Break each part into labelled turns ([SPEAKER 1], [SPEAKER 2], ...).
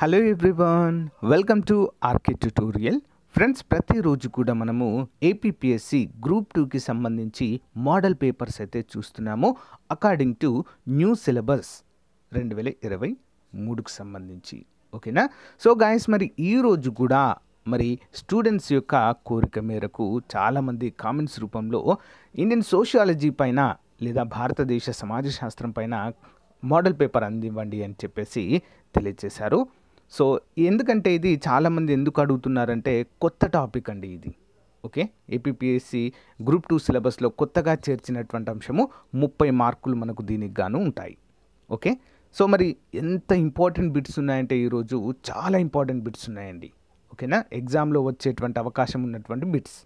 [SPEAKER 1] hello everyone welcome to RK tutorial friends ప్రతిరోజు కూడా మనము ఏపీపీఎస్సి గ్రూప్ టూకి సంబంధించి మోడల్ పేపర్స్ అయితే చూస్తున్నాము అకార్డింగ్ టు న్యూ సిలబస్ రెండు వేల ఇరవై మూడుకు సంబంధించి ఓకేనా సో గాయస్ మరి ఈరోజు కూడా మరి స్టూడెంట్స్ యొక్క కోరిక మేరకు చాలామంది కామెంట్స్ రూపంలో ఇండియన్ సోషియాలజీ పైన లేదా భారతదేశ సమాజ శాస్త్రం పైన మోడల్ పేపర్ అందివ్వండి అని చెప్పేసి తెలియజేశారు సో ఎందుకంటే ఇది చాలామంది ఎందుకు అడుగుతున్నారంటే కొత్త టాపిక్ అండి ఇది ఓకే ఏపీఎస్సి గ్రూప్ టూ సిలబస్లో కొత్తగా చేర్చినటువంటి అంశము ముప్పై మార్కులు మనకు దీనికి గాను ఉంటాయి ఓకే సో మరి ఎంత ఇంపార్టెంట్ బిట్స్ ఉన్నాయంటే ఈరోజు చాలా ఇంపార్టెంట్ బిట్స్ ఉన్నాయండి ఓకేనా ఎగ్జామ్లో వచ్చేటువంటి అవకాశం ఉన్నటువంటి బిట్స్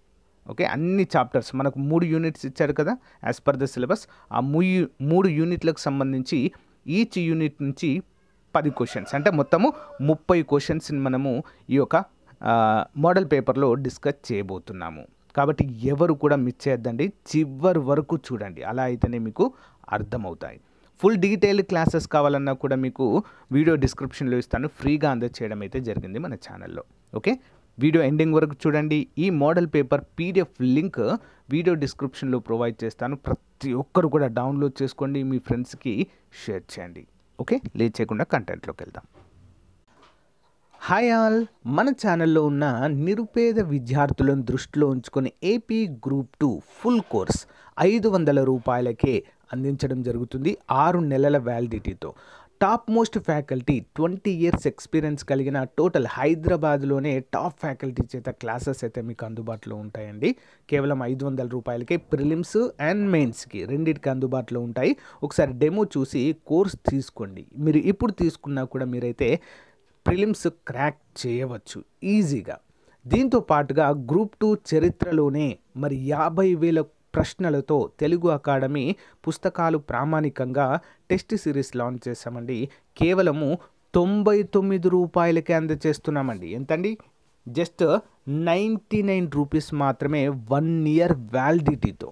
[SPEAKER 1] ఓకే అన్ని చాప్టర్స్ మనకు మూడు యూనిట్స్ ఇచ్చారు కదా యాజ్ పర్ ద సిలబస్ ఆ మూడు యూనిట్లకు సంబంధించి ఈచ్ యూనిట్ నుంచి పది క్వశ్చన్స్ అంటే మొత్తము ముప్పై క్వశ్చన్స్ని మనము ఈ యొక్క మోడల్ పేపర్లో డిస్కస్ చేయబోతున్నాము కాబట్టి ఎవరు కూడా మిస్ చేయొద్దండి చివరి వరకు చూడండి అలా అయితేనే మీకు అర్థమవుతాయి ఫుల్ డీటెయిల్ క్లాసెస్ కావాలన్నా కూడా మీకు వీడియో డిస్క్రిప్షన్లో ఇస్తాను ఫ్రీగా అందచేయడం అయితే జరిగింది మన ఛానల్లో ఓకే వీడియో ఎండింగ్ వరకు చూడండి ఈ model paper PDF link video డిస్క్రిప్షన్లో ప్రొవైడ్ చేస్తాను ప్రతి ఒక్కరు కూడా డౌన్లోడ్ చేసుకోండి మీ ఫ్రెండ్స్కి షేర్ చేయండి ఓకే లేట్ చేయకుండా కంటెంట్లోకి వెళ్దాం హాయ్ ఆల్ మన ఛానల్లో ఉన్న నిరుపేద విద్యార్థులను దృష్టిలో ఉంచుకొని AP group two full course ఐదు వందల రూపాయలకే అందించడం జరుగుతుంది ఆరు నెలల వ్యాలిడిటీతో top most faculty twenty years experience కలిగిన టోటల్ హైదరాబాద్లోనే టాప్ ఫ్యాకల్టీ చేత క్లాసెస్ అయితే మీకు అందుబాటులో ఉంటాయండి కేవలం ఐదు వందల రూపాయలకే ప్రిలిమ్స్ అండ్ మెయిన్స్కి రెండింటికి అందుబాటులో ఉంటాయి ఒకసారి డెమో చూసి కోర్స్ తీసుకోండి మీరు ఇప్పుడు తీసుకున్నా కూడా మీరైతే ప్రిలిమ్స్ క్రాక్ చేయవచ్చు ఈజీగా దీంతో పాటుగా గ్రూప్ టూ చరిత్రలోనే మరి యాభై వేల ప్రశ్నలతో తెలుగు అకాడమీ పుస్తకాలు ప్రామాణికంగా టెస్ట్ సిరీస్ లాంచ్ చేశామండి కేవలము తొంభై తొమ్మిది రూపాయలకే అందజేస్తున్నామండి ఎంతండి జస్ట్ నైంటీ నైన్ రూపీస్ మాత్రమే వన్ ఇయర్ వ్యాలిడిటీతో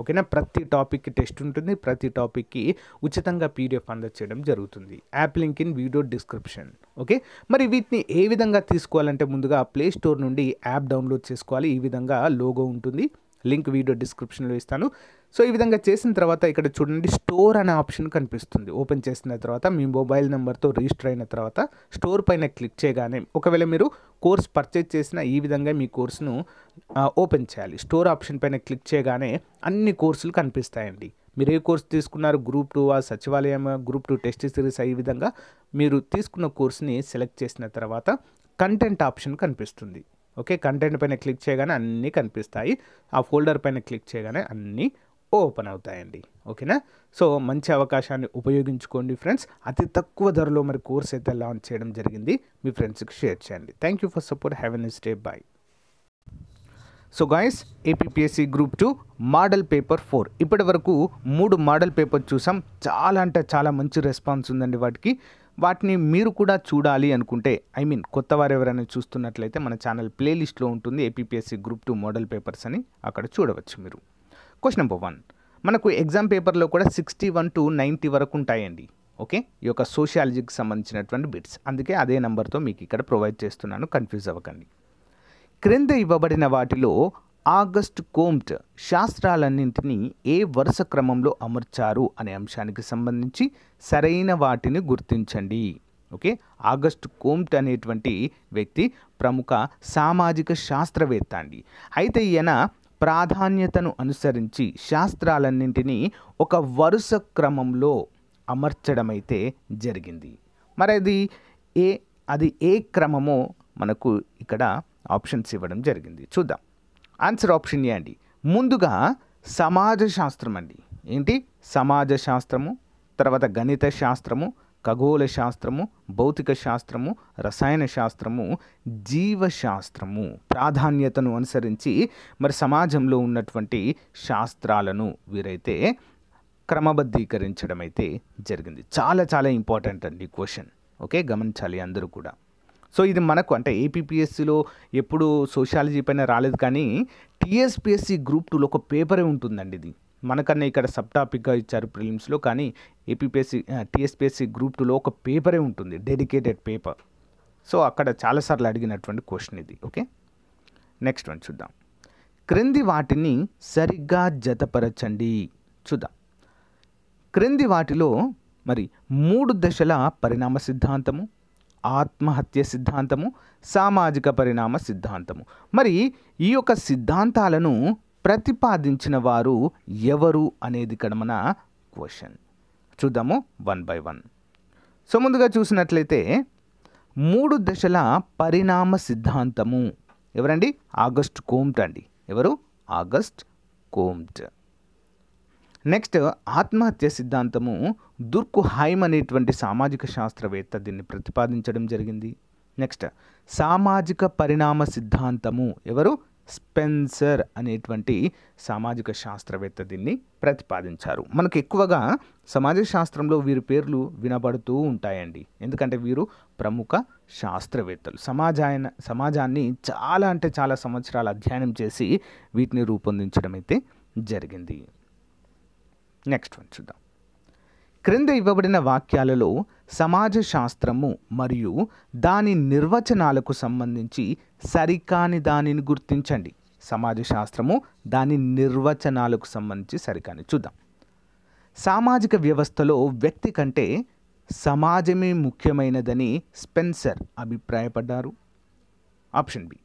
[SPEAKER 1] ఓకేనా ప్రతి టాపిక్కి టెస్ట్ ఉంటుంది ప్రతి టాపిక్కి ఉచితంగా పీడిఎఫ్ అందచేయడం జరుగుతుంది app link in video description okay మరి వీటిని ఏ విధంగా తీసుకోవాలంటే ముందుగా ప్లే స్టోర్ నుండి యాప్ డౌన్లోడ్ చేసుకోవాలి ఈ విధంగా లోగో ఉంటుంది లింక్ వీడియో డిస్క్రిప్షన్లో ఇస్తాను సో ఈ విధంగా చేసిన తర్వాత ఇక్కడ చూడండి స్టోర్ అనే ఆప్షన్ కనిపిస్తుంది ఓపెన్ చేసిన తర్వాత మీ మొబైల్ నెంబర్తో రిజిస్టర్ అయిన తర్వాత స్టోర్ పైన క్లిక్ చేయగానే ఒకవేళ మీరు కోర్స్ పర్చేజ్ చేసిన ఈ విధంగా మీ కోర్సును ఓపెన్ చేయాలి స్టోర్ ఆప్షన్ పైన క్లిక్ చేయగానే అన్ని కోర్సులు కనిపిస్తాయండి మీరు ఏ కోర్సు తీసుకున్నారు గ్రూప్ టూ ఆ సచివాలయం గ్రూప్ టూ టెస్ట్ సిరీస్ ఈ విధంగా మీరు తీసుకున్న కోర్సుని సెలెక్ట్ చేసిన తర్వాత కంటెంట్ ఆప్షన్ కనిపిస్తుంది ఓకే కంటెంట్ పైన క్లిక్ చేయగానే అన్నీ కనిపిస్తాయి ఆ ఫోల్డర్ పైన క్లిక్ చేయగానే అన్నీ ఓపెన్ అవుతాయండి ఓకేనా సో మంచి అవకాశాన్ని ఉపయోగించుకోండి ఫ్రెండ్స్ అతి తక్కువ ధరలో మరి కోర్స్ అయితే లాంచ్ చేయడం జరిగింది మీ ఫ్రెండ్స్కి షేర్ చేయండి thank you for support have a nice day bye so guys APSC group two model paper four ఇప్పటి వరకు మూడు మోడల్ పేపర్ చూసాం చాలా అంటే చాలా మంచి రెస్పాన్స్ ఉందండి వాటికి వాటిని మీరు కూడా చూడాలి అనుకుంటే ఐ మీన్ కొత్త వారు ఎవరైనా చూస్తున్నట్లయితే మన ఛానల్ ప్లేలిస్ట్లో ఉంటుంది APSC group two model papers అని అక్కడ చూడవచ్చు మీరు క్వశ్చన్ నెంబర్ వన్ మనకు ఎగ్జామ్ పేపర్లో కూడా సిక్స్టీ వన్ టు నైంటీ వరకు ఉంటాయండి ఓకే ఈ యొక్క సోషియాలజీకి సంబంధించినటువంటి బిట్స్ అందుకే అదే నెంబర్తో మీకు ఇక్కడ ప్రొవైడ్ చేస్తున్నాను కన్ఫ్యూజ్ అవ్వకండి క్రింద ఇవ్వబడిన వాటిలో ఆగస్ట్ కోమ్ట్ శాస్త్రాలన్నింటినీ ఏ వరుస క్రమంలో అమర్చారు అనే అంశానికి సంబంధించి సరైన వాటిని గుర్తించండి ఓకే ఆగస్ట్ కోమ్ట్ అనేటువంటి వ్యక్తి ప్రముఖ సామాజిక శాస్త్రవేత్త అండి అయితే ఈయన ప్రాధాన్యతను అనుసరించి శాస్త్రాలన్నింటినీ ఒక వరుస క్రమంలో అమర్చడమైతే జరిగింది మరి అది ఏ అది ఏ క్రమమో మనకు ఇక్కడ ఆప్షన్స్ ఇవ్వడం జరిగింది చూద్దాం ఆన్సర్ ఆప్షన్ ఏ అండి ముందుగా సమాజ శాస్త్రం అండి ఏంటి సమాజ శాస్త్రము తర్వాత గణిత శాస్త్రము ఖగోళ శాస్త్రము భౌతిక శాస్త్రము రసాయన శాస్త్రము జీవశాస్త్రము ప్రాధాన్యతను అనుసరించి మరి సమాజంలో ఉన్నటువంటి శాస్త్రాలను వీరైతే క్రమబద్ధీకరించడం అయితే జరిగింది చాలా చాలా ఇంపార్టెంట్ అండి క్వశ్చన్ ఓకే గమనించాలి అందరూ కూడా సో ఇది మనకు అంటే ఏపీపీఎస్సీలో ఎప్పుడు సోషాలజీ పైన రాలేదు కానీ టీఎస్పిఎస్సి గ్రూప్ టూలో ఒక పేపరే ఉంటుందండి ఇది మనకన్నా ఇక్కడ సబ్ టాపిక్గా ఇచ్చారు ప్రిలిమ్స్లో కానీ ఏపీపీఎస్సి టీఎస్పిఎస్సి గ్రూప్ టూలో ఒక పేపరే ఉంటుంది డెడికేటెడ్ పేపర్ సో అక్కడ చాలాసార్లు అడిగినటువంటి క్వశ్చన్ ఇది ఓకే నెక్స్ట్ వన్ చూద్దాం క్రింది వాటిని సరిగ్గా జతపరచండి చూద్దాం క్రింది వాటిలో మరి మూడు దశల పరిణామ సిద్ధాంతము ఆత్మహత్య సిద్ధాంతము సామాజిక పరిణామ సిద్ధాంతము మరి ఈ యొక్క సిద్ధాంతాలను ప్రతిపాదించిన వారు ఎవరు అనేది ఇక్కడ మన క్వశ్చన్ చూద్దాము వన్ బై వన్ సో ముందుగా చూసినట్లయితే మూడు దశల పరిణామ సిద్ధాంతము ఎవరండి ఆగస్ట్ కోమ్ట్ అండి ఎవరు ఆగస్ట్ కోమ్ట్ నెక్స్ట్ ఆత్మహత్య సిద్ధాంతము దుర్కు హైమ్ అనేటువంటి సామాజిక శాస్త్రవేత్త దీన్ని ప్రతిపాదించడం జరిగింది నెక్స్ట్ సామాజిక పరిణామ సిద్ధాంతము ఎవరు స్పెన్సర్ అనేటువంటి సామాజిక శాస్త్రవేత్త దీన్ని ప్రతిపాదించారు మనకు ఎక్కువగా సమాజ శాస్త్రంలో వీరి పేర్లు వినబడుతూ ఉంటాయండి ఎందుకంటే వీరు ప్రముఖ శాస్త్రవేత్తలు సమాజాయన సమాజాన్ని చాలా అంటే చాలా సంవత్సరాలు అధ్యయనం చేసి వీటిని రూపొందించడం అయితే జరిగింది నెక్స్ట్ వన్ చూద్దాం క్రింద ఇవ్వబడిన వాక్యాలలో సమాజ శాస్త్రము మరియు దాని నిర్వచనాలకు సంబంధించి సరికాని దానిని గుర్తించండి సమాజ శాస్త్రము దాని నిర్వచనాలకు సంబంధించి సరికాని చూద్దాం సామాజిక వ్యవస్థలో వ్యక్తి కంటే సమాజమే ముఖ్యమైనదని స్పెన్సర్ అభిప్రాయపడ్డారు ఆప్షన్ బి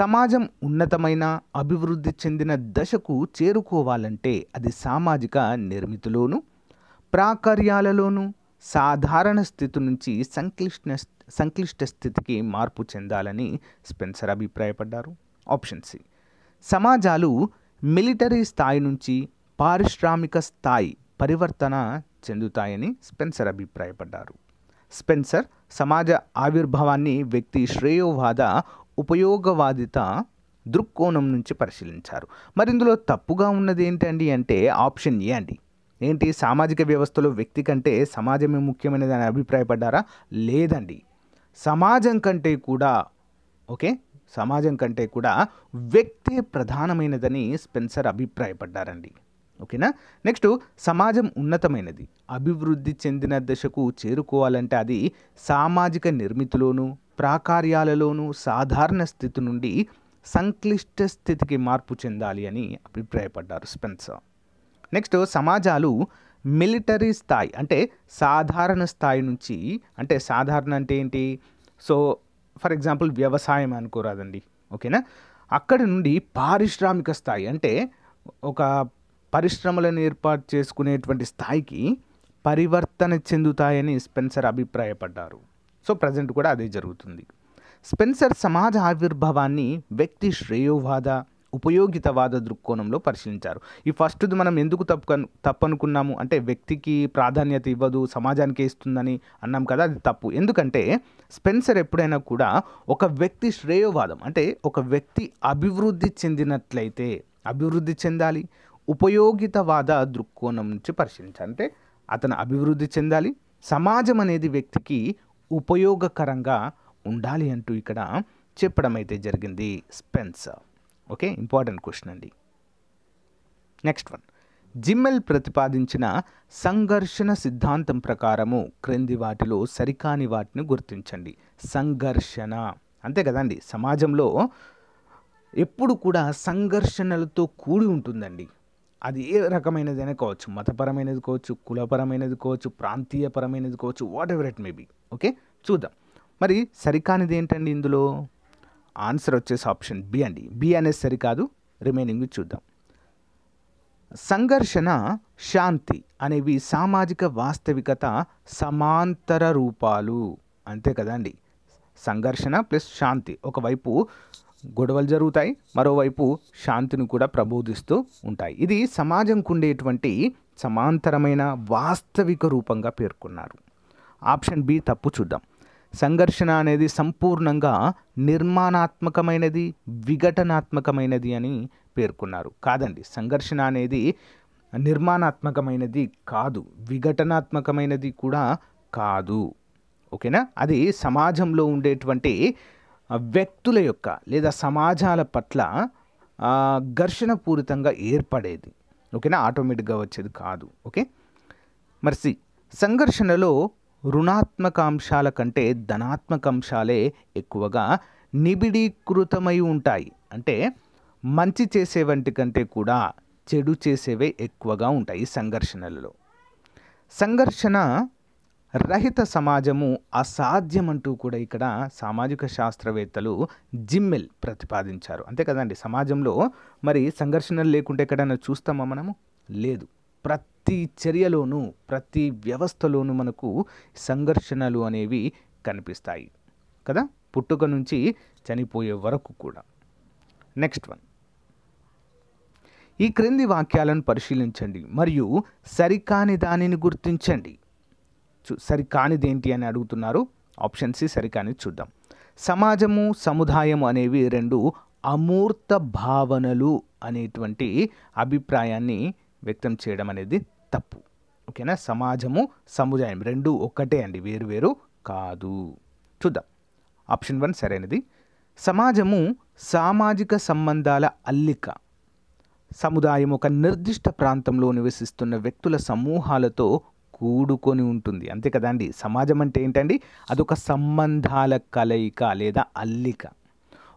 [SPEAKER 1] సమాజం ఉన్నతమైన అభివృద్ధి చెందిన దశకు చేరుకోవాలంటే అది సామాజిక నిర్మితిలోను ప్రాకార్యాలలోను సాధారణ స్థితి నుంచి సంక్లిష్ట సంక్లిష్ట స్థితికి మార్పు చెందాలని స్పెన్సర్ అభిప్రాయపడ్డారు ఆప్షన్ సి సమాజాలు మిలిటరీ స్థాయి నుంచి పారిశ్రామిక స్థాయి పరివర్తన చెందుతాయని స్పెన్సర్ అభిప్రాయపడ్డారు స్పెన్సర్ సమాజ ఆవిర్భావాన్ని వ్యక్తి శ్రేయోవాద ఉపయోగవాదిత దృక్కోణం నుంచి పరిశీలించారు మరి ఇందులో తప్పుగా ఉన్నది ఏంటండి అంటే ఆప్షన్ ఏ అండి ఏంటి సామాజిక వ్యవస్థలో వ్యక్తి కంటే సమాజమే ముఖ్యమైనది అని అభిప్రాయపడ్డారా లేదండి సమాజం కంటే కూడా ఓకే సమాజం కంటే కూడా వ్యక్తే ప్రధానమైనదని స్పెన్సర్ అభిప్రాయపడ్డారండి ఓకేనా నెక్స్ట్ సమాజం ఉన్నతమైనది అభివృద్ధి చెందిన దశకు చేరుకోవాలంటే అది సామాజిక నిర్మితిలోనూ ప్రాకార్యాలలోనూ సాధారణ స్థితి నుండి సంక్లిష్ట స్థితికి మార్పు చెందాలి అని అభిప్రాయపడ్డారు స్పెన్సర్ నెక్స్ట్ సమాజాలు మిలిటరీ స్థాయి అంటే సాధారణ స్థాయి నుంచి అంటే సాధారణ అంటే ఏంటి సో ఫర్ ఎగ్జాంపుల్ వ్యవసాయం అనుకోరాదండి ఓకేనా అక్కడి నుండి పారిశ్రామిక స్థాయి అంటే ఒక పరిశ్రమలను ఏర్పాటు చేసుకునేటువంటి స్థాయికి పరివర్తన చెందుతాయని స్పెన్సర్ అభిప్రాయపడ్డారు సో ప్రజెంట్ కూడా అదే జరుగుతుంది స్పెన్సర్ సమాజ ఆవిర్భావాన్ని వ్యక్తి శ్రేయోవాద ఉపయోగితవాద దృక్కోణంలో పరిశీలించారు ఈ ఫస్ట్ది మనం ఎందుకు తప్పు తప్పనుకున్నాము అంటే వ్యక్తికి ప్రాధాన్యత ఇవ్వదు సమాజానికి ఇస్తుందని అన్నాం కదా అది తప్పు ఎందుకంటే స్పెన్సర్ ఎప్పుడైనా కూడా ఒక వ్యక్తి శ్రేయోవాదం అంటే ఒక వ్యక్తి అభివృద్ధి చెందినట్లయితే అభివృద్ధి చెందాలి ఉపయోగితవాద దృక్కోణం నుంచి పరిశీలించాలి అంటే అతను అభివృద్ధి చెందాలి సమాజం అనేది వ్యక్తికి ఉపయోగకరంగా ఉండాలి అంటూ ఇక్కడ చెప్పడం అయితే జరిగింది స్పెన్స్ ఓకే ఇంపార్టెంట్ క్వశ్చన్ అండి నెక్స్ట్ వన్ జిమ్మెల్ ప్రతిపాదించిన సంఘర్షణ సిద్ధాంతం ప్రకారము క్రింది వాటిలో సరికాని వాటిని గుర్తించండి సంఘర్షణ అంతే కదండి సమాజంలో ఎప్పుడు కూడా సంఘర్షణలతో కూడి ఉంటుందండి అది ఏ రకమైనదైనా కావచ్చు మతపరమైనది కావచ్చు కులపరమైనది కావచ్చు ప్రాంతీయపరమైనది కావచ్చు whatever it may be okay చూద్దాం మరి సరికానిది ఏంటండి ఇందులో ఆన్సర్ వచ్చేసి ఆప్షన్ బి అండి బి అనేది సరికాదు రిమైనింగ్ చూద్దాం సంఘర్షణ శాంతి అనేవి సామాజిక వాస్తవికత సమాంతర రూపాలు అంతే కదండి సంఘర్షణ ప్లస్ శాంతి ఒకవైపు గొడవలు జరుగుతాయి మరోవైపు శాంతిని కూడా ప్రబోధిస్తూ ఉంటాయి ఇది సమాజంకు ఉండేటువంటి సమాంతరమైన వాస్తవిక రూపంగా పేర్కొన్నారు ఆప్షన్ బి తప్పు చూద్దాం సంఘర్షణ అనేది సంపూర్ణంగా నిర్మాణాత్మకమైనది విఘటనాత్మకమైనది అని పేర్కొన్నారు కాదండి సంఘర్షణ అనేది నిర్మాణాత్మకమైనది కాదు విఘటనాత్మకమైనది కూడా కాదు ఓకేనా అది సమాజంలో ఉండేటువంటి వ్యక్తుల యొక్క లేదా సమాజాల పట్ల ఘర్షణపూరితంగా ఏర్పడేది ఓకేనా ఆటోమేటిక్గా వచ్చేది కాదు ఓకే మరి సంఘర్షణలో రుణాత్మక అంశాల కంటే ధనాత్మక అంశాలే ఎక్కువగా నిబిడీకృతమై ఉంటాయి అంటే మంచి చేసే వంటి కంటే కూడా చెడు చేసేవే ఎక్కువగా ఉంటాయి సంఘర్షణలలో సంఘర్షణ రహిత సమాజము అసాధ్యమంటూ కూడా ఇక్కడ సామాజిక శాస్త్రవేత్తలు జిమ్మెల్ ప్రతిపాదించారు అంతే కదండి సమాజంలో మరి సంఘర్షణలు లేకుంటే ఎక్కడైనా చూస్తామా మనము లేదు ప్రతి చర్యలోనూ ప్రతి వ్యవస్థలోనూ మనకు సంఘర్షణలు అనేవి కనిపిస్తాయి కదా పుట్టుక నుంచి చనిపోయే వరకు కూడా నెక్స్ట్ వన్ ఈ క్రింది వాక్యాలను పరిశీలించండి మరియు సరికాని దానిని గుర్తించండి సరికానిది ఏంటి అని అడుగుతున్నారు ఆప్షన్ సి సరికానిది చూద్దాం సమాజము సముదాయం అనేవి రెండు అమూర్త భావనలు అనేటువంటి అభిప్రాయాన్ని వ్యక్తం చేయడం అనేది తప్పు ఓకేనా సమాజము సముదాయం రెండు ఒక్కటే అండి వేరు వేరు కాదు చూద్దాం ఆప్షన్ వన్ సరైనది సమాజము సామాజిక సంబంధాల అల్లిక సముదాయం ఒక నిర్దిష్ట ప్రాంతంలో నివసిస్తున్న వ్యక్తుల సమూహాలతో కూడుకొని ఉంటుంది అంతే కదా అండి సమాజం అంటే ఏంటండి అదొక సంబంధాల కలయిక లేదా అల్లిక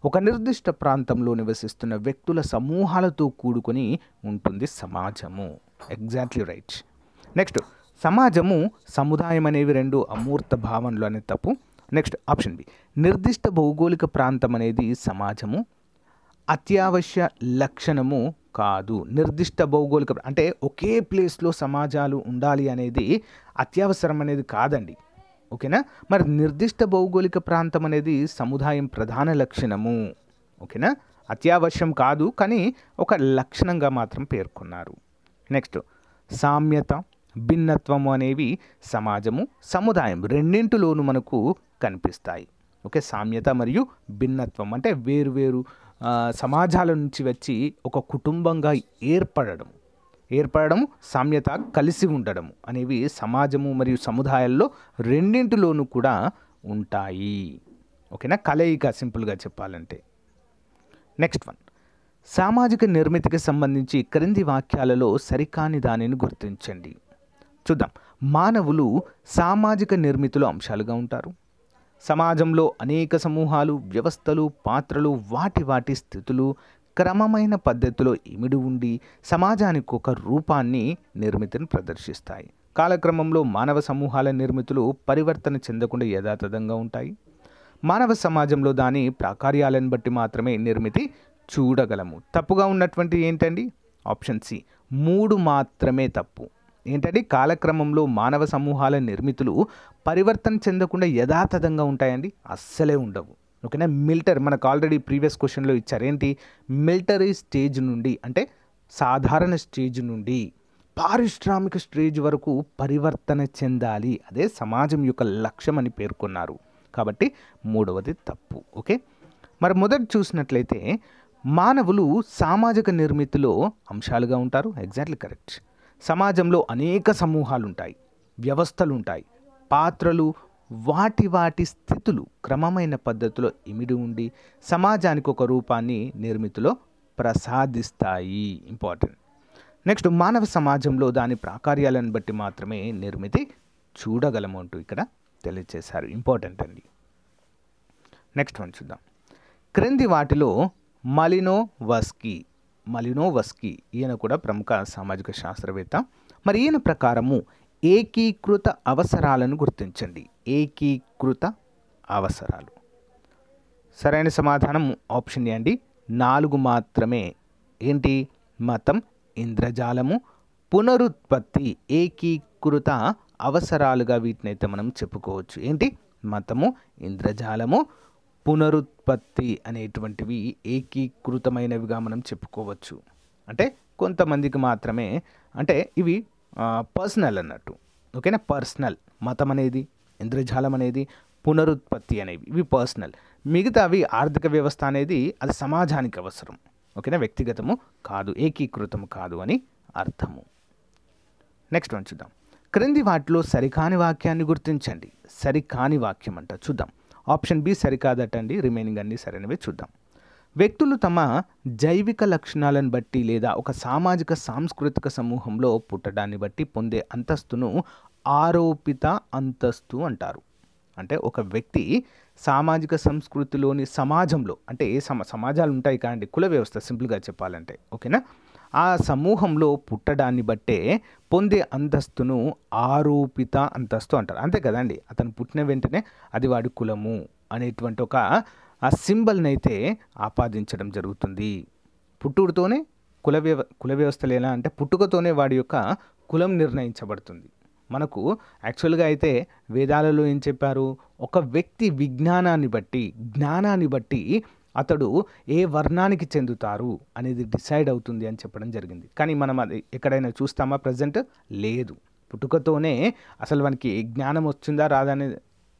[SPEAKER 1] ఒక నిర్దిష్ట ప్రాంతంలో నివసిస్తున్న వ్యక్తుల సమూహాలతో కూడుకొని ఉంటుంది సమాజము ఎగ్జాక్ట్లీ రైట్ నెక్స్ట్ సమాజము సముదాయం అనేవి రెండు అమూర్త భావనలు అనే తప్పు నెక్స్ట్ ఆప్షన్ బి నిర్దిష్ట భౌగోళిక ప్రాంతం అనేది సమాజము అత్యావశ్య లక్షణము కాదు నిర్దిష్ట భౌగోళిక అంటే ఒకే ప్లేస్లో సమాజాలు ఉండాలి అనేది అత్యవసరం అనేది కాదండి ఓకేనా మరి నిర్దిష్ట భౌగోళిక ప్రాంతం అనేది సముదాయం ప్రధాన లక్షణము ఓకేనా అత్యావశ్యం కాదు కానీ ఒక లక్షణంగా మాత్రం పేర్కొన్నారు నెక్స్ట్ సామ్యత భిన్నత్వము అనేవి సమాజము సముదాయం రెండింటిలోనూ మనకు కనిపిస్తాయి ఓకే సామ్యత మరియు భిన్నత్వం అంటే వేరు వేరు సమాజాల నుంచి వచ్చి ఒక కుటుంబంగా ఏర్పడడం ఏర్పడడం సామ్యత కలిసి ఉండడం అనేవి సమాజము మరియు సముదాయాల్లో రెండింటిలోనూ కూడా ఉంటాయి ఓకేనా కలయిక సింపుల్గా చెప్పాలంటే నెక్స్ట్ వన్ సామాజిక నిర్మితికి సంబంధించి క్రింది వాక్యాలలో సరికాని దానిని గుర్తించండి చూద్దాం మానవులు సామాజిక నిర్మితులు అంశాలుగా ఉంటారు సమాజంలో అనేక సమూహాలు వ్యవస్థలు పాత్రలు వాటి వాటి స్థితులు క్రమమైన పద్ధతిలో ఇమిడి ఉండి సమాజానికి ఒక రూపాన్ని నిర్మితిని ప్రదర్శిస్తాయి కాలక్రమంలో మానవ సమూహాల నిర్మితులు పరివర్తన చెందకుండా యథాతథంగా ఉంటాయి మానవ సమాజంలో దాని ప్రాకార్యాలను బట్టి మాత్రమే నిర్మితి చూడగలము తప్పుగా ఉన్నటువంటి ఏంటండి ఆప్షన్ సి మూడు మాత్రమే తప్పు ఏంటంటే కాలక్రమంలో మానవ సమూహాల నిర్మితులు పరివర్తన చెందకుండా యథాతథంగా ఉంటాయండి అస్సలే ఉండవు ఓకేనా మిల్టర్ మనకు ఆల్రెడీ ప్రీవియస్ క్వశ్చన్లో ఇచ్చారు ఏంటి మిలిటరీ స్టేజ్ నుండి అంటే సాధారణ స్టేజ్ నుండి పారిశ్రామిక స్టేజ్ వరకు పరివర్తన చెందాలి అదే సమాజం యొక్క లక్ష్యం అని పేర్కొన్నారు కాబట్టి మూడవది తప్పు ఓకే మరి మొదటి చూసినట్లయితే మానవులు సామాజిక నిర్మితిలో అంశాలుగా ఉంటారు ఎగ్జాక్ట్లీ కరెక్ట్ సమాజంలో అనేక సమూహాలుంటాయి వ్యవస్థలుంటాయి పాత్రలు వాటి వాటి స్థితులు క్రమమైన పద్ధతిలో ఇమిడి ఉండి సమాజానికి ఒక రూపాన్ని నిర్మితిలో ప్రసాదిస్తాయి ఇంపార్టెంట్ నెక్స్ట్ మానవ సమాజంలో దాని ప్రాకార్యాలను బట్టి మాత్రమే నిర్మితి చూడగలము అంటూ ఇక్కడ తెలియజేశారు ఇంపార్టెంట్ అండి నెక్స్ట్ వన్ చూద్దాం క్రింది వాటిలో మలినో వస్కీ మలినోవస్కి ఈయన కూడా ప్రముఖ సామాజిక శాస్త్రవేత్త మరి ఈయన ప్రకారము ఏకీకృత అవసరాలను గుర్తించండి ఏకీకృత అవసరాలు సరైన సమాధానం ఆప్షన్ ఏ అండి నాలుగు మాత్రమే ఏంటి మతం ఇంద్రజాలము పునరుత్పత్తి ఏకీకృత అవసరాలుగా వీటినైతే మనం చెప్పుకోవచ్చు ఏంటి మతము ఇంద్రజాలము పునరుత్పత్తి అనేటువంటివి ఏకీకృతమైనవిగా మనం చెప్పుకోవచ్చు అంటే కొంతమందికి మాత్రమే అంటే ఇవి పర్సనల్ అన్నట్టు ఓకేనా పర్సనల్ మతం అనేది ఇంద్రజాలం అనేది పునరుత్పత్తి అనేవి ఇవి పర్సనల్ మిగతా అవి ఆర్థిక వ్యవస్థ అనేది అది సమాజానికి అవసరం ఓకేనా వ్యక్తిగతము కాదు ఏకీకృతము కాదు అని అర్థము నెక్స్ట్ వన్ చూద్దాం క్రింది వాటిలో సరికాని వాక్యాన్ని గుర్తించండి సరికాని వాక్యం అంట చూద్దాం ఆప్షన్ బి సరికాదటండి రిమైనింగ్ అన్నీ సరైనవి చూద్దాం వ్యక్తులు తమ జైవిక లక్షణాలను బట్టి లేదా ఒక సామాజిక సాంస్కృతిక సమూహంలో పుట్టడాన్ని బట్టి పొందే అంతస్తును ఆరోపిత అంతస్తు అంటారు అంటే ఒక వ్యక్తి సామాజిక సంస్కృతిలోని సమాజంలో అంటే ఏ సమ సమాజాలు ఉంటాయి కాదండి కుల వ్యవస్థ సింపుల్గా చెప్పాలంటే ఓకేనా ఆ సమూహంలో పుట్టడాన్ని బట్టే పొందే అంతస్తును ఆరోపిత అంతస్తు అంటారు అంతే కదండి అతను పుట్టిన వెంటనే అది వాడి కులము అనేటువంటి ఒక ఆ సింబల్ని అయితే ఆపాదించడం జరుగుతుంది పుట్టుడితోనే కుల వ్యవ కుల వ్యవస్థలు ఎలా అంటే పుట్టుకతోనే వాడి యొక్క కులం నిర్ణయించబడుతుంది మనకు యాక్చువల్గా అయితే వేదాలలో ఏం చెప్పారు ఒక వ్యక్తి విజ్ఞానాన్ని బట్టి జ్ఞానాన్ని బట్టి అతడు ఏ వర్ణానికి చెందుతారు అనేది డిసైడ్ అవుతుంది అని చెప్పడం జరిగింది కానీ మనం అది ఎక్కడైనా చూస్తామా ప్రజెంట్ లేదు పుట్టుకతోనే అసలు వానికి జ్ఞానం వచ్చిందా అనేది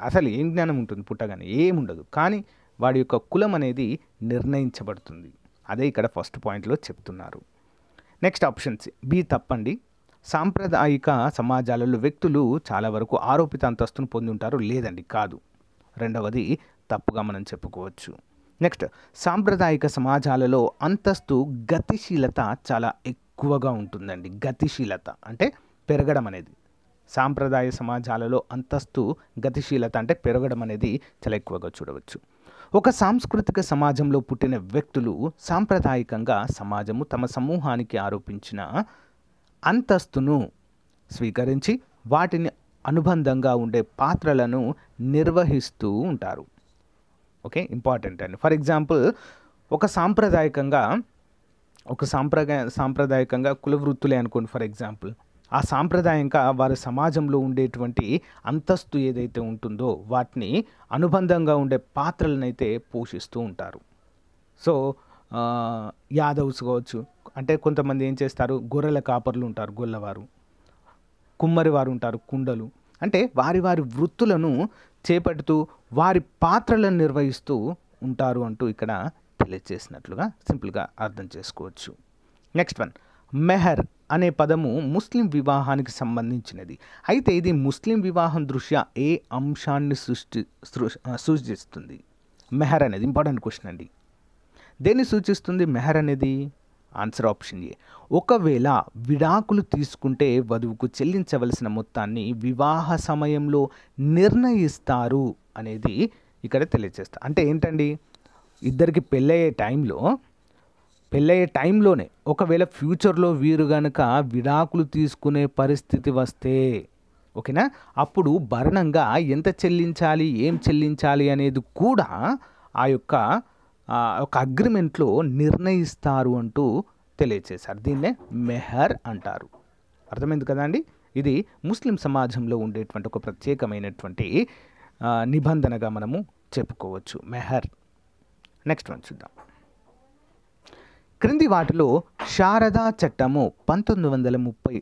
[SPEAKER 1] అసలు ఏం జ్ఞానం ఉంటుంది పుట్టగానే ఏముండదు కానీ వాడి యొక్క కులం అనేది నిర్ణయించబడుతుంది అదే ఇక్కడ ఫస్ట్ పాయింట్లో చెప్తున్నారు నెక్స్ట్ ఆప్షన్స్ బి తప్పండి సాంప్రదాయిక సమాజాలలో వ్యక్తులు చాలా వరకు ఆరోపిత అంతస్తును పొంది ఉంటారు లేదండి కాదు రెండవది తప్పుగా మనం చెప్పుకోవచ్చు నెక్స్ట్ సాంప్రదాయిక సమాజాలలో అంతస్తు గతిశీలత చాలా ఎక్కువగా ఉంటుందండి గతిశీలత అంటే పెరగడం అనేది సాంప్రదాయ సమాజాలలో అంతస్తు గతిశీలత అంటే పెరగడం అనేది చాలా ఎక్కువగా చూడవచ్చు ఒక సాంస్కృతిక సమాజంలో పుట్టిన వ్యక్తులు సాంప్రదాయకంగా సమాజము తమ సమూహానికి ఆరోపించిన అంతస్తును స్వీకరించి వాటిని అనుబంధంగా ఉండే పాత్రలను నిర్వహిస్తూ ఉంటారు ఓకే ఇంపార్టెంట్ అండి ఫర్ ఎగ్జాంపుల్ ఒక సాంప్రదాయకంగా ఒక సాంప్రదాయ సాంప్రదాయకంగా కుల వృత్తులే అనుకోండి ఫర్ ఎగ్జాంపుల్ ఆ సాంప్రదాయంగా వారి సమాజంలో ఉండేటువంటి అంతస్తు ఏదైతే ఉంటుందో వాటిని అనుబంధంగా ఉండే పాత్రలనైతే పోషిస్తూ ఉంటారు సో యాదవ్స్ కావచ్చు అంటే కొంతమంది ఏం చేస్తారు గొర్రెల కాపర్లు ఉంటారు గొల్లవారు కుమ్మరి వారు ఉంటారు కుండలు అంటే వారి వారి వృత్తులను చేపడుతూ వారి పాత్రలను నిర్వహిస్తూ ఉంటారు అంటూ ఇక్కడ తెలియజేసినట్లుగా సింపుల్గా అర్థం చేసుకోవచ్చు నెక్స్ట్ వన్ మెహర్ అనే పదము ముస్లిం వివాహానికి సంబంధించినది అయితే ఇది ముస్లిం వివాహం దృష్ట్యా ఏ అంశాన్ని సృష్టి సూచిస్తుంది మెహర్ అనేది ఇంపార్టెంట్ క్వశ్చన్ అండి దేన్ని సూచిస్తుంది మెహర్ అనేది ఆన్సర్ ఆప్షన్ ఏ ఒకవేళ విడాకులు తీసుకుంటే వధువుకు చెల్లించవలసిన మొత్తాన్ని వివాహ సమయంలో నిర్ణయిస్తారు అనేది ఇక్కడ తెలియజేస్తారు అంటే ఏంటండి ఇద్దరికి పెళ్ళయ్యే టైంలో పెళ్ళయ్యే టైంలోనే ఒకవేళ ఫ్యూచర్లో వీరు గనక విడాకులు తీసుకునే పరిస్థితి వస్తే ఓకేనా అప్పుడు భరణంగా ఎంత చెల్లించాలి ఏం చెల్లించాలి అనేది కూడా ఆ యొక్క ఒక అగ్రిమెంట్లో నిర్ణయిస్తారు అంటూ తెలియచేశారు దీన్నే మెహర్ అంటారు అర్థమైంది కదా అండి ఇది ముస్లిం సమాజంలో ఉండేటువంటి ఒక ప్రత్యేకమైనటువంటి నిబంధనగా మనము చెప్పుకోవచ్చు మెహర్ నెక్స్ట్ వన్ చూద్దాం క్రింది వాటిలో శారదా చట్టము పంతొమ్మిది వందల ముప్పై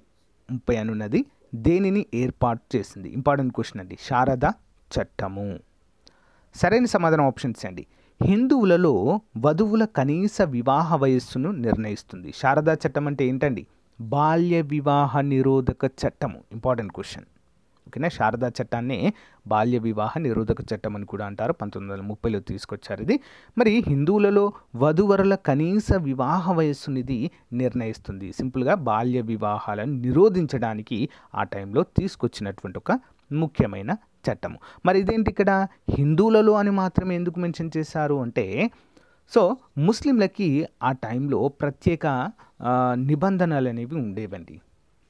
[SPEAKER 1] ముప్పై అనున్నది దేనిని ఏర్పాటు చేసింది ఇంపార్టెంట్ క్వశ్చన్ అండి శారదా చట్టము సరైన సమాధానం ఆప్షన్స్ అండి హిందువులలో వధువుల కనీస వివాహ వయస్సును నిర్ణయిస్తుంది శారదా చట్టం అంటే ఏంటండి బాల్య వివాహ నిరోధక చట్టము ఇంపార్టెంట్ క్వశ్చన్ ఓకేనా శారదా చట్టాన్ని బాల్య వివాహ నిరోధక చట్టం అని కూడా అంటారు పంతొమ్మిది వందల ముప్పైలో తీసుకొచ్చారు ఇది మరి హిందువులలో వధువరుల కనీస వివాహ వయస్సునిది నిర్ణయిస్తుంది సింపుల్గా బాల్య వివాహాలను నిరోధించడానికి ఆ టైంలో తీసుకొచ్చినటువంటి ఒక ముఖ్యమైన చట్టము మరి ఇదేంటి ఇక్కడ హిందువులలో అని మాత్రమే ఎందుకు మెన్షన్ చేశారు అంటే సో ముస్లింలకి ఆ టైంలో ప్రత్యేక నిబంధనలు అనేవి ఉండేవండి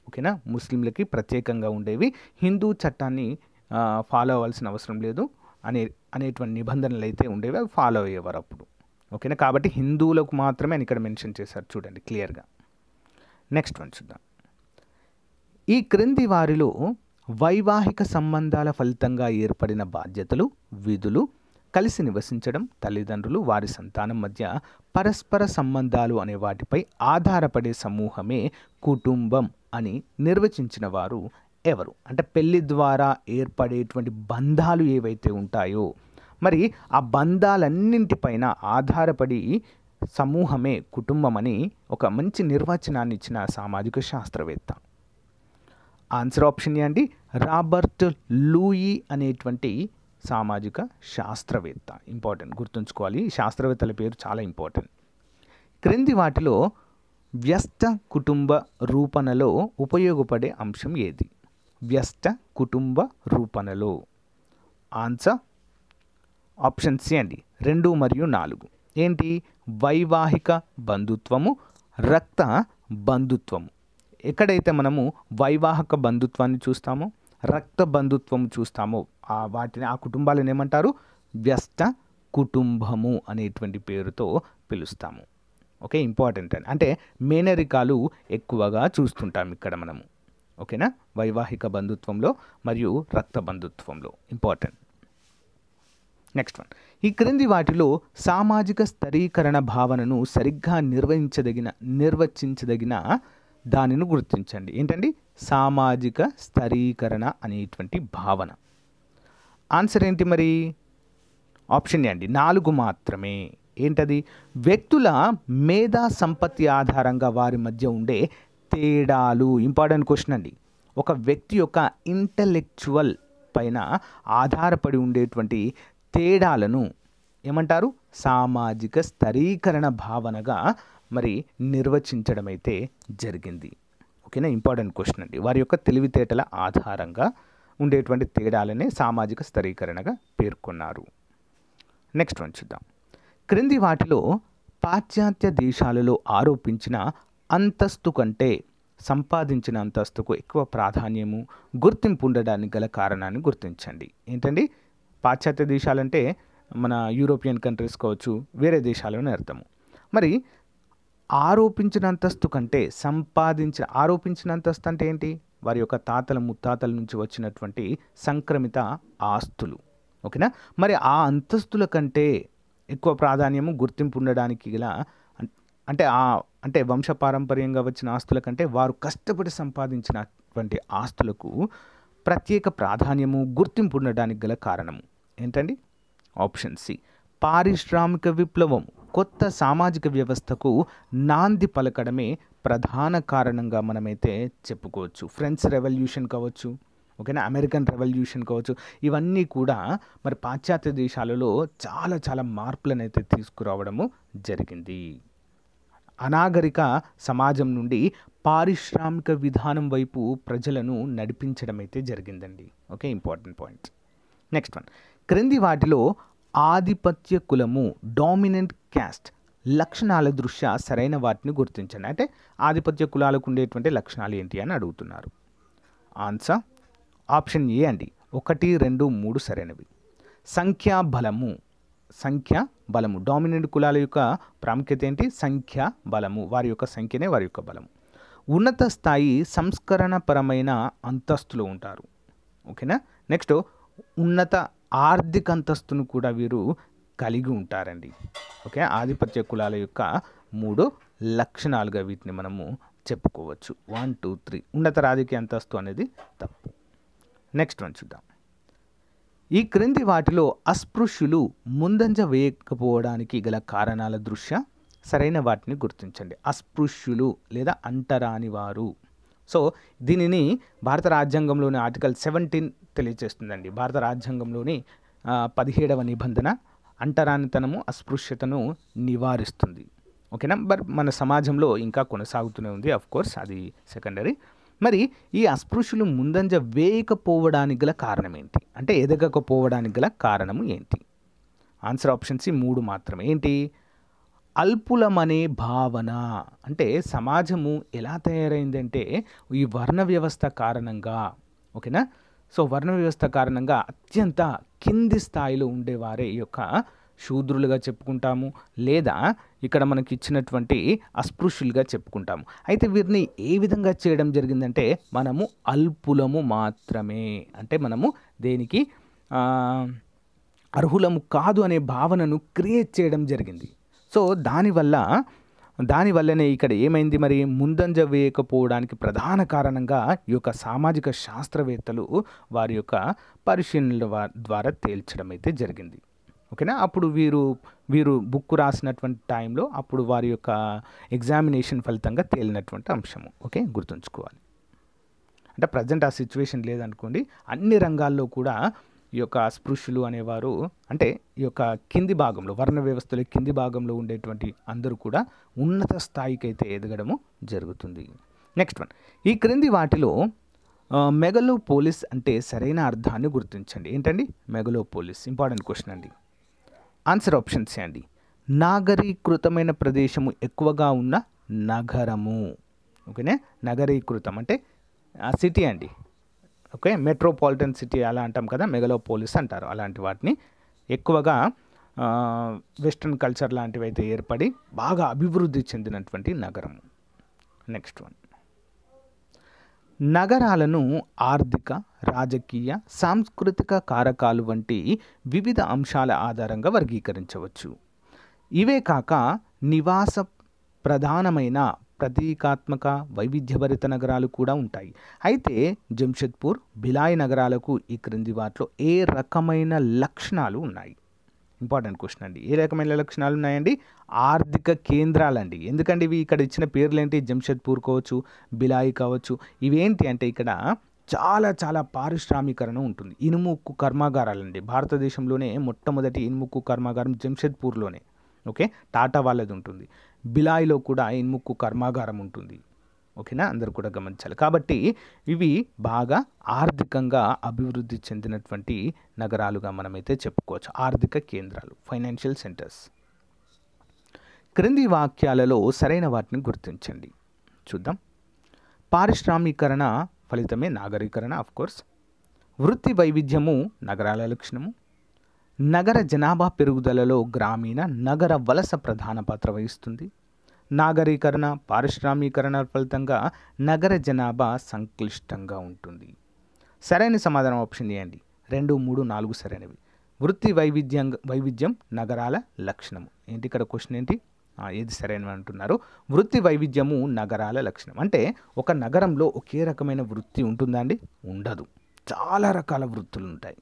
[SPEAKER 1] ఓకేనా ముస్లింలకి ప్రత్యేకంగా ఉండేవి హిందూ చట్టాన్ని ఫాలో అవ్వాల్సిన అవసరం లేదు అనే అనేటువంటి నిబంధనలు అయితే ఉండేవి అవి ఫాలో అయ్యేవారు అప్పుడు ఓకేనా కాబట్టి హిందువులకు మాత్రమే అని ఇక్కడ మెన్షన్ చేశారు చూడండి క్లియర్గా నెక్స్ట్ వన్ చూద్దాం ఈ క్రింది వారిలో వైవాహిక సంబంధాల ఫలితంగా ఏర్పడిన బాధ్యతలు విధులు కలిసి నివసించడం తల్లిదండ్రులు వారి సంతానం మధ్య పరస్పర సంబంధాలు అనే వాటిపై ఆధారపడే సమూహమే కుటుంబం అని నిర్వచించిన వారు ఎవరు అంటే పెళ్లి ద్వారా ఏర్పడేటువంటి బంధాలు ఏవైతే ఉంటాయో మరి ఆ బంధాలన్నింటిపైన ఆధారపడి సమూహమే కుటుంబం అని ఒక మంచి నిర్వచనాన్ని ఇచ్చిన సామాజిక శాస్త్రవేత్త ఆన్సర్ ఆప్షన్ అండి రాబర్ట్ లూయి అనేటువంటి సామాజిక శాస్త్రవేత్త ఇంపార్టెంట్ గుర్తుంచుకోవాలి శాస్త్రవేత్తల పేరు చాలా ఇంపార్టెంట్ క్రింది వాటిలో వ్యస్త కుటుంబ రూపణలో ఉపయోగపడే అంశం ఏది వ్యస్త కుటుంబ రూపణలో ఆన్సర్ ఆప్షన్ సి అండి రెండు మరియు నాలుగు ఏంటి వైవాహిక బంధుత్వము రక్త బంధుత్వము ఎక్కడైతే మనము వైవాహక బంధుత్వాన్ని చూస్తామో రక్త బంధుత్వం చూస్తామో ఆ వాటిని ఆ కుటుంబాలను ఏమంటారు వ్యస్త కుటుంబము అనేటువంటి పేరుతో పిలుస్తాము ఓకే ఇంపార్టెంట్ అని అంటే మేనరికాలు ఎక్కువగా చూస్తుంటాం ఇక్కడ మనము ఓకేనా వైవాహిక బంధుత్వంలో మరియు రక్త బంధుత్వంలో ఇంపార్టెంట్ నెక్స్ట్ వన్ ఈ క్రింది వాటిలో సామాజిక స్థిరీకరణ భావనను సరిగ్గా నిర్వహించదగిన నిర్వచించదగిన దానిని గుర్తించండి ఏంటండి సామాజిక స్థరీకరణ అనేటువంటి భావన ఆన్సర్ ఏంటి మరి ఆప్షన్ ఏ అండి నాలుగు మాత్రమే ఏంటది వ్యక్తుల మేధా సంపత్తి ఆధారంగా వారి మధ్య ఉండే తేడాలు ఇంపార్టెంట్ క్వశ్చన్ అండి ఒక వ్యక్తి యొక్క ఇంటలెక్చువల్ పైన ఆధారపడి ఉండేటువంటి తేడాలను ఏమంటారు సామాజిక స్థరీకరణ భావనగా మరి నిర్వచించడమైతే జరిగింది ఓకేనా ఇంపార్టెంట్ క్వశ్చన్ అండి వారి యొక్క తెలివితేటల ఆధారంగా ఉండేటువంటి తేడాలనే సామాజిక స్థిరీకరణగా పేర్కొన్నారు నెక్స్ట్ వన్ చూద్దాం క్రింది వాటిలో పాశ్చాత్య దేశాలలో ఆరోపించిన అంతస్తు కంటే సంపాదించిన అంతస్తుకు ఎక్కువ ప్రాధాన్యము గుర్తింపు ఉండడానికి గల కారణాన్ని గుర్తించండి ఏంటండి పాశ్చాత్య దేశాలంటే మన యూరోపియన్ కంట్రీస్ కావచ్చు వేరే దేశాలని అర్థము మరి ఆరోపించినంతస్తు కంటే సంపాదించిన ఆరోపించినంతస్తు అంటే ఏంటి వారి యొక్క తాతల ముత్తాతల నుంచి వచ్చినటువంటి సంక్రమిత ఆస్తులు ఓకేనా మరి ఆ అంతస్తుల కంటే ఎక్కువ ప్రాధాన్యము గుర్తింపు ఉండడానికి గల అంటే ఆ అంటే వంశపారంపర్యంగా వచ్చిన ఆస్తుల కంటే వారు కష్టపడి సంపాదించినటువంటి ఆస్తులకు ప్రత్యేక ప్రాధాన్యము గుర్తింపు ఉండడానికి గల కారణము ఏంటండి ఆప్షన్ సి పారిశ్రామిక విప్లవము కొత్త సామాజిక వ్యవస్థకు నాంది పలకడమే ప్రధాన కారణంగా మనమైతే చెప్పుకోవచ్చు ఫ్రెంచ్ రెవల్యూషన్ కావచ్చు ఓకేనా అమెరికన్ రెవల్యూషన్ కావచ్చు ఇవన్నీ కూడా మరి పాశ్చాత్య దేశాలలో చాలా చాలా మార్పులను అయితే తీసుకురావడము జరిగింది అనాగరిక సమాజం నుండి పారిశ్రామిక విధానం వైపు ప్రజలను నడిపించడం అయితే జరిగిందండి okay important point next one క్రింది వాటిలో ఆధిపత్య కులము డామినెంట్ క్యాస్ట్ లక్షణాల దృష్ట్యా సరైన వాటిని గుర్తించండి అంటే ఆధిపత్య కులాలకు ఉండేటువంటి లక్షణాలు ఏంటి అని అడుగుతున్నారు ఆన్సర్ ఆప్షన్ ఏ అండి ఒకటి రెండు మూడు సరైనవి సంఖ్యా బలము సంఖ్య బలము డామినెంట్ కులాల యొక్క ప్రాముఖ్యత ఏంటి సంఖ్య బలము వారి యొక్క సంఖ్యనే వారి యొక్క బలము ఉన్నత స్థాయి సంస్కరణపరమైన అంతస్తులు ఉంటారు ఓకేనా నెక్స్ట్ ఉన్నత ఆర్థిక అంతస్తును కూడా వీరు కలిగి ఉంటారండి ఓకే ఆధిపత్య కులాల యొక్క మూడు లక్షణాలుగా వీటిని మనము చెప్పుకోవచ్చు వన్ టూ త్రీ ఉన్నత రాజకీయ అంతస్తు అనేది తప్పు నెక్స్ట్ వన్ చూద్దాం ఈ క్రింది వాటిలో అస్పృశ్యులు ముందంజ వేయకపోవడానికి గల కారణాల దృష్ట్యా సరైన వాటిని గుర్తించండి అస్పృశ్యులు లేదా అంటరాని వారు సో దీనిని భారత రాజ్యాంగంలోని ఆర్టికల్ సెవెంటీన్ తెలియజేస్తుందండి భారత రాజ్యాంగంలోని పదిహేడవ నిబంధన అంటరానితనము అస్పృశ్యతను నివారిస్తుంది ఓకే నంబర్ మన సమాజంలో ఇంకా కొనసాగుతూనే ఉంది అఫ్ కోర్స్ అది సెకండరీ మరి ఈ అస్పృశ్యులు ముందంజ వేయకపోవడానికి గల కారణం ఏంటి అంటే ఎదగకపోవడానికి గల కారణము ఏంటి ఆన్సర్ ఆప్షన్స్ ఈ మూడు మాత్రమే ఏంటి అల్పులమనే భావన అంటే సమాజము ఎలా తయారైందంటే ఈ వర్ణ వ్యవస్థ కారణంగా ఓకేనా సో వర్ణ వ్యవస్థ కారణంగా అత్యంత కింది స్థాయిలో ఉండేవారే ఈ యొక్క శూద్రులుగా చెప్పుకుంటాము లేదా ఇక్కడ మనకి ఇచ్చినటువంటి అస్పృశ్యులుగా చెప్పుకుంటాము అయితే వీరిని ఏ విధంగా చేయడం జరిగిందంటే మనము అల్పులము మాత్రమే అంటే మనము దేనికి అర్హులము కాదు అనే భావనను క్రియేట్ చేయడం జరిగింది సో దానివల్ల దానివల్లనే ఇక్కడ ఏమైంది మరి ముందంజ వేయకపోవడానికి ప్రధాన కారణంగా ఈ యొక్క సామాజిక శాస్త్రవేత్తలు వారి యొక్క పరిశీలనల ద్వారా తేల్చడం అయితే జరిగింది ఓకేనా అప్పుడు వీరు వీరు బుక్ రాసినటువంటి టైంలో అప్పుడు వారి యొక్క ఎగ్జామినేషన్ ఫలితంగా తేలినటువంటి అంశము ఓకే గుర్తుంచుకోవాలి అంటే ప్రజెంట్ ఆ సిచ్యువేషన్ లేదనుకోండి అన్ని రంగాల్లో కూడా ఈ యొక్క అస్పృశ్యులు అనేవారు అంటే ఈ యొక్క కింది భాగంలో వర్ణ వ్యవస్థలో కింది భాగంలో ఉండేటువంటి అందరూ కూడా ఉన్నత స్థాయికైతే ఎదగడము జరుగుతుంది నెక్స్ట్ వన్ ఈ క్రింది వాటిలో మెగలో పోలీస్ అంటే సరైన అర్థాన్ని గుర్తించండి ఏంటండి మెగలో పోలీస్ ఇంపార్టెంట్ క్వశ్చన్ అండి ఆన్సర్ ఆప్షన్స్ అండి నాగరీకృతమైన ప్రదేశము ఎక్కువగా ఉన్న నగరము ఓకేనే నగరీకృతం అంటే సిటీ అండి ఓకే మెట్రోపాలిటన్ సిటీ అలా అంటాం కదా మెగలోపోలిస్ అంటారు అలాంటి వాటిని ఎక్కువగా వెస్ట్రన్ కల్చర్ లాంటివి అయితే ఏర్పడి బాగా అభివృద్ధి చెందినటువంటి నగరం నెక్స్ట్ వన్ నగరాలను ఆర్థిక రాజకీయ సాంస్కృతిక కారకాలు వంటి వివిధ అంశాల ఆధారంగా వర్గీకరించవచ్చు ఇవే కాక నివాస ప్రధానమైన ప్రతీకాత్మక వైవిధ్యభరిత నగరాలు కూడా ఉంటాయి అయితే జంషెద్పూర్ భిలాయ్ నగరాలకు ఈ క్రింది వాటిలో ఏ రకమైన లక్షణాలు ఉన్నాయి ఇంపార్టెంట్ క్వశ్చన్ అండి ఏ రకమైన లక్షణాలు ఉన్నాయండి ఆర్థిక కేంద్రాలండి ఎందుకంటే ఇవి ఇక్కడ ఇచ్చిన పేర్లు ఏంటి జంషెద్పూర్ కావచ్చు బిలాయి కావచ్చు ఇవేంటి అంటే ఇక్కడ చాలా చాలా పారిశ్రామీకరణ ఉంటుంది ఇనుముక్కు కర్మాగారాలండి భారతదేశంలోనే మొట్టమొదటి ఇనుముక్కు కర్మాగారం జంషెద్పూర్లోనే ఓకే టాటా వాళ్ళది ఉంటుంది బిలాయిలో కూడా ఇన్ముక్కు కర్మాగారం ఉంటుంది ఓకేనా అందరూ కూడా గమనించాలి కాబట్టి ఇవి బాగా ఆర్థికంగా అభివృద్ధి చెందినటువంటి నగరాలుగా మనమైతే చెప్పుకోవచ్చు ఆర్థిక కేంద్రాలు ఫైనాన్షియల్ సెంటర్స్ క్రింది వాక్యాలలో సరైన వాటిని గుర్తించండి చూద్దాం పారిశ్రామీకరణ ఫలితమే నాగరీకరణ ఆఫ్ కోర్స్ వృత్తి వైవిధ్యము నగరాల లక్షణము నగర జనాభా పెరుగుదలలో గ్రామీణ నగర వలస ప్రధాన పాత్ర వహిస్తుంది నాగరీకరణ పారిశ్రామీకరణ ఫలితంగా నగర జనాభా సంక్లిష్టంగా ఉంటుంది సరైన సమాధానం ఆప్షన్ చేయండి రెండు మూడు నాలుగు సరైనవి వృత్తి వైవిధ్యం వైవిధ్యం నగరాల లక్షణము ఏంటి ఇక్కడ క్వశ్చన్ ఏంటి ఏది సరైనవి అంటున్నారు వృత్తి వైవిధ్యము నగరాల లక్షణం అంటే ఒక నగరంలో ఒకే రకమైన వృత్తి ఉంటుందా అండి ఉండదు చాలా రకాల వృత్తులు ఉంటాయి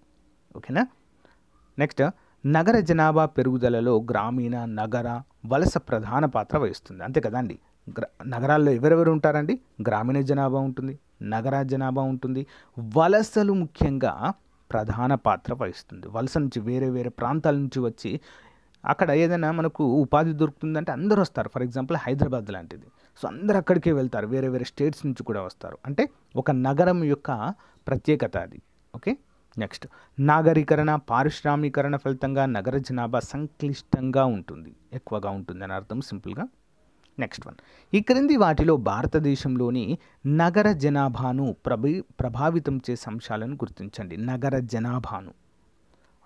[SPEAKER 1] ఓకేనా నెక్స్ట్ నగర జనాభా పెరుగుదలలో గ్రామీణ నగర వలస ప్రధాన పాత్ర వహిస్తుంది అంతే కదండి నగరాల్లో ఎవరెవరు ఉంటారండి గ్రామీణ జనాభా ఉంటుంది నగర జనాభా ఉంటుంది వలసలు ముఖ్యంగా ప్రధాన పాత్ర వహిస్తుంది వలస నుంచి వేరే వేరే ప్రాంతాల నుంచి వచ్చి అక్కడ ఏదైనా మనకు ఉపాధి దొరుకుతుందంటే అందరూ వస్తారు ఫర్ ఎగ్జాంపుల్ హైదరాబాద్ లాంటిది సో అందరు అక్కడికే వెళ్తారు వేరే వేరే స్టేట్స్ నుంచి కూడా వస్తారు అంటే ఒక నగరం యొక్క ప్రత్యేకత అది ఓకే నెక్స్ట్ నాగరీకరణ పారిశ్రామీకరణ ఫలితంగా నగర జనాభా సంక్లిష్టంగా ఉంటుంది ఎక్కువగా ఉంటుంది అని అర్థం సింపుల్గా నెక్స్ట్ వన్ ఈ క్రింది వాటిలో భారతదేశంలోని నగర జనాభాను ప్రభి ప్రభావితం చేసే అంశాలను గుర్తించండి నగర జనాభాను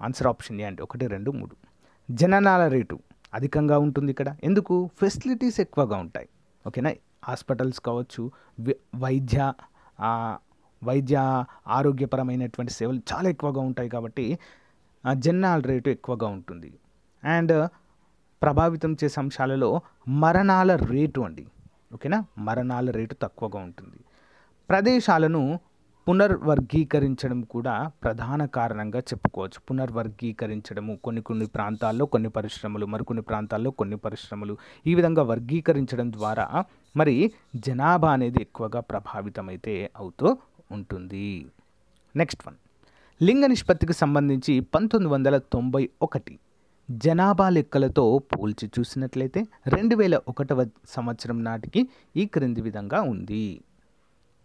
[SPEAKER 1] ఆన్సర్ ఆప్షన్ ఏ అంటే ఒకటి రెండు మూడు జననాల రేటు అధికంగా ఉంటుంది ఇక్కడ ఎందుకు ఫెసిలిటీస్ ఎక్కువగా ఉంటాయి ఓకేనా హాస్పిటల్స్ కావచ్చు వైద్య వైద్య ఆరోగ్యపరమైనటువంటి సేవలు చాలా ఎక్కువగా ఉంటాయి కాబట్టి జన్నాల రేటు ఎక్కువగా ఉంటుంది అండ్ ప్రభావితం చేసే అంశాలలో మరణాల రేటు అండి ఓకేనా మరణాల రేటు తక్కువగా ఉంటుంది ప్రదేశాలను పునర్వర్గీకరించడం కూడా ప్రధాన కారణంగా చెప్పుకోవచ్చు పునర్వర్గీకరించడము కొన్ని కొన్ని ప్రాంతాల్లో కొన్ని పరిశ్రమలు మరికొన్ని ప్రాంతాల్లో కొన్ని పరిశ్రమలు ఈ విధంగా వర్గీకరించడం ద్వారా మరి జనాభా అనేది ఎక్కువగా ప్రభావితమైతే అవుతూ ఉంటుంది నెక్స్ట్ వన్ లింగ నిష్పత్తికి సంబంధించి పంతొమ్మిది వందల తొంభై ఒకటి జనాభా లెక్కలతో పోల్చి చూసినట్లయితే రెండు వేల ఒకటవ సంవత్సరం నాటికి ఈ క్రింది విధంగా ఉంది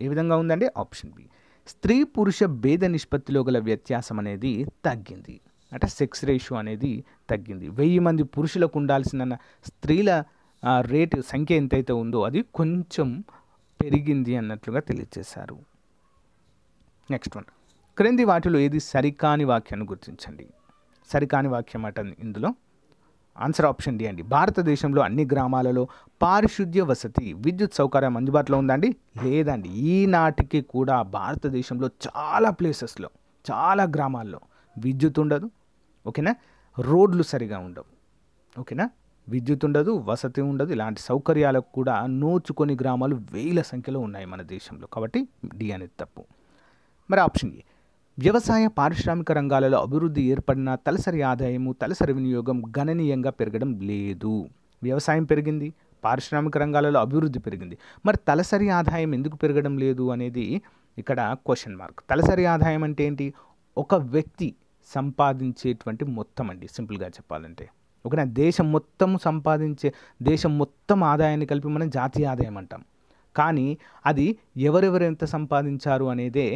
[SPEAKER 1] ఏ విధంగా ఉందంటే ఆప్షన్ బి స్త్రీ పురుష భేద నిష్పత్తిలో గల వ్యత్యాసం అనేది తగ్గింది అంటే సెక్స్ రేషియో అనేది తగ్గింది వెయ్యి మంది పురుషులకు ఉండాల్సిన స్త్రీల రేటు సంఖ్య ఎంతైతే ఉందో అది కొంచెం పెరిగింది అన్నట్లుగా తెలియజేశారు నెక్స్ట్ వన్ క్రింది వాటిలో ఏది సరికాని వాక్యాన్ని గుర్తించండి సరికాని వాక్యం అట ఇందులో ఆన్సర్ ఆప్షన్ డి అండి భారతదేశంలో అన్ని గ్రామాలలో పారిశుద్ధ్య వసతి విద్యుత్ సౌకర్యం అందుబాటులో ఉందండి లేదండి ఈనాటికి కూడా భారతదేశంలో చాలా ప్లేసెస్లో చాలా గ్రామాల్లో విద్యుత్ ఉండదు ఓకేనా రోడ్లు సరిగా ఉండవు ఓకేనా విద్యుత్ ఉండదు వసతి ఉండదు ఇలాంటి సౌకర్యాలకు కూడా నోచుకొని గ్రామాలు వేల సంఖ్యలో ఉన్నాయి మన దేశంలో కాబట్టి డి అనేది తప్పు మరి ఆప్షన్ ఏ వ్యవసాయ పారిశ్రామిక రంగాలలో అభివృద్ధి ఏర్పడిన తలసరి ఆదాయము తలసరి వినియోగం గణనీయంగా పెరగడం లేదు వ్యవసాయం పెరిగింది పారిశ్రామిక రంగాలలో అభివృద్ధి పెరిగింది మరి తలసరి ఆదాయం ఎందుకు పెరగడం లేదు అనేది ఇక్కడ క్వశ్చన్ మార్క్ తలసరి ఆదాయం అంటే ఏంటి ఒక వ్యక్తి సంపాదించేటువంటి మొత్తం అండి సింపుల్గా చెప్పాలంటే ఒకనా దేశం మొత్తం సంపాదించే దేశం మొత్తం ఆదాయాన్ని కలిపి మనం జాతీయ ఆదాయం అంటాం కానీ అది ఎవరెవరు ఎంత సంపాదించారు అనేదే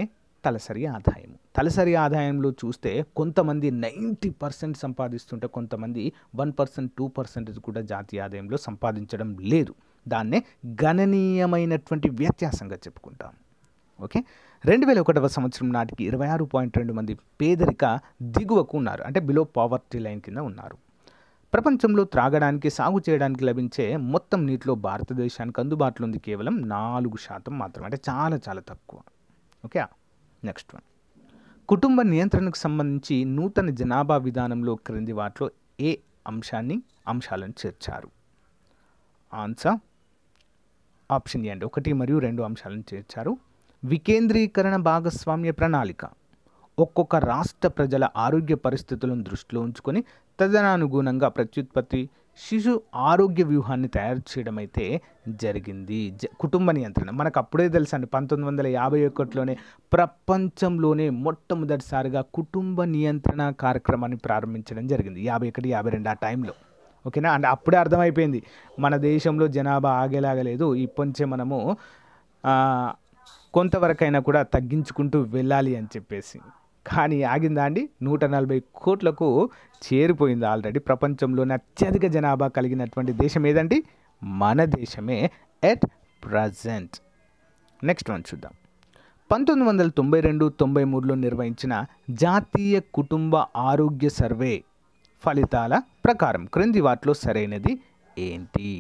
[SPEAKER 1] తలసరి ఆదాయం తలసరి ఆదాయంలో చూస్తే కొంతమంది నైంటీ పర్సెంట్ సంపాదిస్తుంటే కొంతమంది వన్ పర్సెంట్ టూ పర్సెంటేజ్ కూడా జాతీయ ఆదాయంలో సంపాదించడం లేదు దాన్నే గణనీయమైనటువంటి వ్యత్యాసంగా చెప్పుకుంటాం ఓకే రెండు వేల ఒకటవ సంవత్సరం నాటికి ఇరవై ఆరు పాయింట్ రెండు మంది పేదరిక దిగువకు ఉన్నారు అంటే బిలో పావర్టీ లైన్ కింద ఉన్నారు ప్రపంచంలో త్రాగడానికి సాగు చేయడానికి లభించే మొత్తం నీటిలో భారతదేశానికి అందుబాటులో ఉంది కేవలం నాలుగు శాతం మాత్రమే అంటే చాలా చాలా తక్కువ ఓకే నెక్స్ట్ వన్ కుటుంబ నియంత్రణకు సంబంధించి నూతన జనాభా విధానంలో క్రింది వాటిలో ఏ అంశాన్ని అంశాలను చేర్చారు ఆన్సర్ ఆప్షన్ ఏ అండి ఒకటి మరియు రెండు అంశాలను చేర్చారు వికేంద్రీకరణ భాగస్వామ్య ప్రణాళిక ఒక్కొక్క రాష్ట్ర ప్రజల ఆరోగ్య పరిస్థితులను దృష్టిలో ఉంచుకొని తదనానుగుణంగా ప్రత్యుత్పత్తి శిశు ఆరోగ్య వ్యూహాన్ని తయారు చేయడం అయితే జరిగింది జ కుటుంబ నియంత్రణ మనకు అప్పుడే అండి పంతొమ్మిది వందల యాభై ఒకటిలోనే ప్రపంచంలోనే మొట్టమొదటిసారిగా కుటుంబ నియంత్రణ కార్యక్రమాన్ని ప్రారంభించడం జరిగింది యాభై ఒకటి యాభై రెండు ఆ టైంలో ఓకేనా అంటే అప్పుడే అర్థమైపోయింది మన దేశంలో జనాభా ఆగేలాగలేదు ఇప్పటి మనము కొంతవరకైనా కూడా తగ్గించుకుంటూ వెళ్ళాలి అని చెప్పేసి కానీ ఆగిందా అండి నూట నలభై కోట్లకు చేరిపోయింది ఆల్రెడీ ప్రపంచంలోనే అత్యధిక జనాభా కలిగినటువంటి దేశం ఏదండి మన దేశమే ఎట్ ప్రజెంట్ నెక్స్ట్ వన్ చూద్దాం పంతొమ్మిది వందల తొంభై రెండు తొంభై మూడులో నిర్వహించిన జాతీయ కుటుంబ ఆరోగ్య సర్వే ఫలితాల ప్రకారం క్రింది వాటిలో సరైనది ఏంటి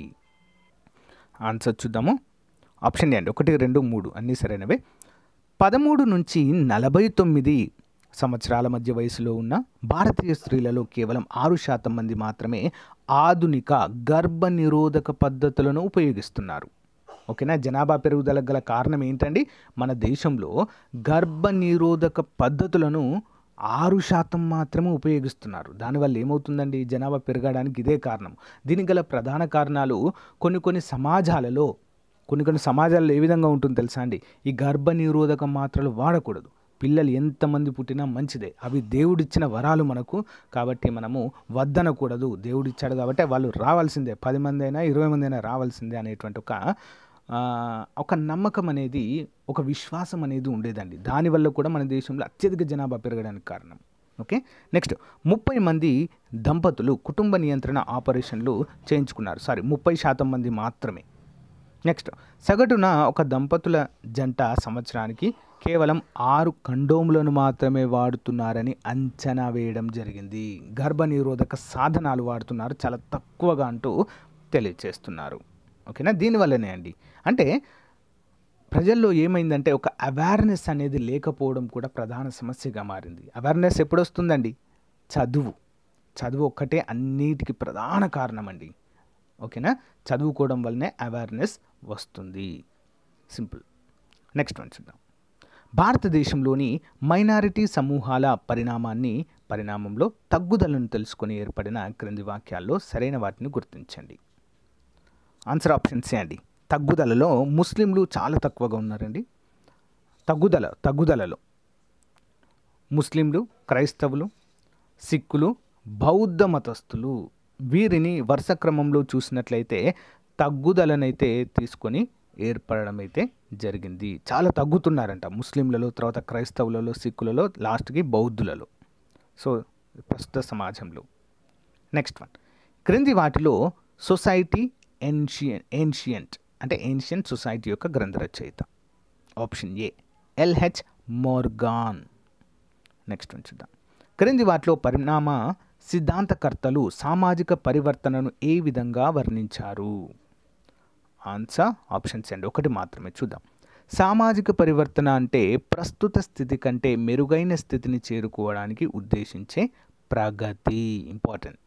[SPEAKER 1] ఆన్సర్ చూద్దాము ఆప్షన్ అండి ఒకటి రెండు మూడు అన్నీ సరైనవే పదమూడు నుంచి నలభై తొమ్మిది సంవత్సరాల మధ్య వయసులో ఉన్న భారతీయ స్త్రీలలో కేవలం ఆరు శాతం మంది మాత్రమే ఆధునిక గర్భ నిరోధక పద్ధతులను ఉపయోగిస్తున్నారు ఓకేనా జనాభా పెరుగుదల గల కారణం ఏంటండి మన దేశంలో గర్భ నిరోధక పద్ధతులను ఆరు శాతం మాత్రమే ఉపయోగిస్తున్నారు దానివల్ల ఏమవుతుందండి జనాభా పెరగడానికి ఇదే కారణం దీనికి గల ప్రధాన కారణాలు కొన్ని కొన్ని సమాజాలలో కొన్ని కొన్ని సమాజాలలో ఏ విధంగా ఉంటుంది తెలుసా అండి ఈ గర్భ నిరోధక మాత్రలు వాడకూడదు పిల్లలు ఎంతమంది పుట్టినా మంచిదే అవి దేవుడిచ్చిన వరాలు మనకు కాబట్టి మనము వద్దనకూడదు దేవుడిచ్చాడు కాబట్టి వాళ్ళు రావాల్సిందే పది మంది అయినా ఇరవై మంది అయినా రావాల్సిందే అనేటువంటి ఒక ఒక నమ్మకం అనేది ఒక విశ్వాసం అనేది ఉండేదండి దానివల్ల కూడా మన దేశంలో అత్యధిక జనాభా పెరగడానికి కారణం ఓకే నెక్స్ట్ ముప్పై మంది దంపతులు కుటుంబ నియంత్రణ ఆపరేషన్లు చేయించుకున్నారు సారీ ముప్పై శాతం మంది మాత్రమే నెక్స్ట్ సగటున ఒక దంపతుల జంట సంవత్సరానికి కేవలం ఆరు కండోములను మాత్రమే వాడుతున్నారని అంచనా వేయడం జరిగింది గర్భనిరోధక సాధనాలు వాడుతున్నారు చాలా తక్కువగా అంటూ తెలియచేస్తున్నారు ఓకేనా దీనివల్లనే అండి అంటే ప్రజల్లో ఏమైందంటే ఒక అవేర్నెస్ అనేది లేకపోవడం కూడా ప్రధాన సమస్యగా మారింది అవేర్నెస్ ఎప్పుడు వస్తుందండి చదువు చదువు ఒక్కటే అన్నిటికి ప్రధాన కారణం అండి ఓకేనా చదువుకోవడం వల్లనే అవేర్నెస్ వస్తుంది సింపుల్ నెక్స్ట్ వన్ చూద్దాం భారతదేశంలోని మైనారిటీ సమూహాల పరిణామాన్ని పరిణామంలో తగ్గుదలను తెలుసుకొని ఏర్పడిన క్రింది వాక్యాల్లో సరైన వాటిని గుర్తించండి ఆన్సర్ ఆప్షన్ సి అండి తగ్గుదలలో ముస్లింలు చాలా తక్కువగా ఉన్నారండి తగ్గుదల తగ్గుదలలో ముస్లింలు క్రైస్తవులు సిక్కులు బౌద్ధ మతస్థులు వీరిని వరుస క్రమంలో చూసినట్లయితే తగ్గుదలనైతే తీసుకొని ఏర్పడడం అయితే జరిగింది చాలా తగ్గుతున్నారంట ముస్లింలలో తర్వాత క్రైస్తవులలో సిక్కులలో లాస్ట్కి బౌద్ధులలో సో ప్రస్తుత సమాజంలో నెక్స్ట్ వన్ క్రింది వాటిలో సొసైటీ ఎన్షియన్ ఏన్షియంట్ అంటే ఏన్షియంట్ సొసైటీ యొక్క గ్రంథ రచయిత option A L H Morgan next one చూద్దాం క్రింది వాటిలో పరిణామ సిద్ధాంతకర్తలు సామాజిక పరివర్తనను ఏ విధంగా వర్ణించారు ఆన్సర్ ఆప్షన్స్ అండ్ ఒకటి మాత్రమే చూద్దాం సామాజిక పరివర్తన అంటే ప్రస్తుత స్థితి కంటే మెరుగైన స్థితిని చేరుకోవడానికి ఉద్దేశించే ప్రగతి ఇంపార్టెంట్